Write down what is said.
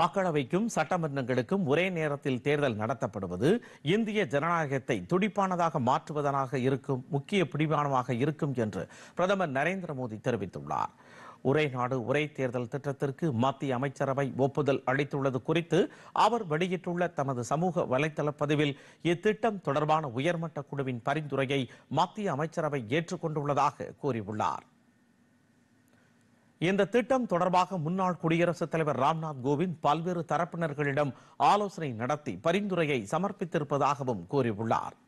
மக்களவைக்கும் சட்டமன்றங்களுக்கும் ஒரே நேரத்தில் தேர்தல் நடத்தப்படுவது இந்திய ஜனநாயகத்தை துடிப்பானதாக மாற்றுவதனாக இருக்கும் முக்கிய பிடிவானமாக இருக்கும் என்று பிரதமர் நரேந்திர மோடி தெரிவித்துள்ளார் ஒரே நாடு ஒரே தேர்தல் திட்டத்திற்கு மத்திய அமைச்சரவை ஒப்புதல் அளித்துள்ளது குறித்து அவர் வெளியிட்டுள்ள தமது சமூக வலைதள பதிவில் இத்திட்டம் தொடர்பான உயர்மட்ட குழுவின் பரிந்துரையை மத்திய அமைச்சரவை ஏற்றுக்கொண்டுள்ளதாக கூறியுள்ளார் இந்த திட்டம் தொடர்பாக முன்னாள் குடியரசுத் தலைவர் ராம்நாத் கோவிந்த் பல்வேறு தரப்பினர்களிடம் ஆலோசனை நடத்தி பரிந்துரையை சமர்ப்பித்திருப்பதாகவும் கூறியுள்ளார்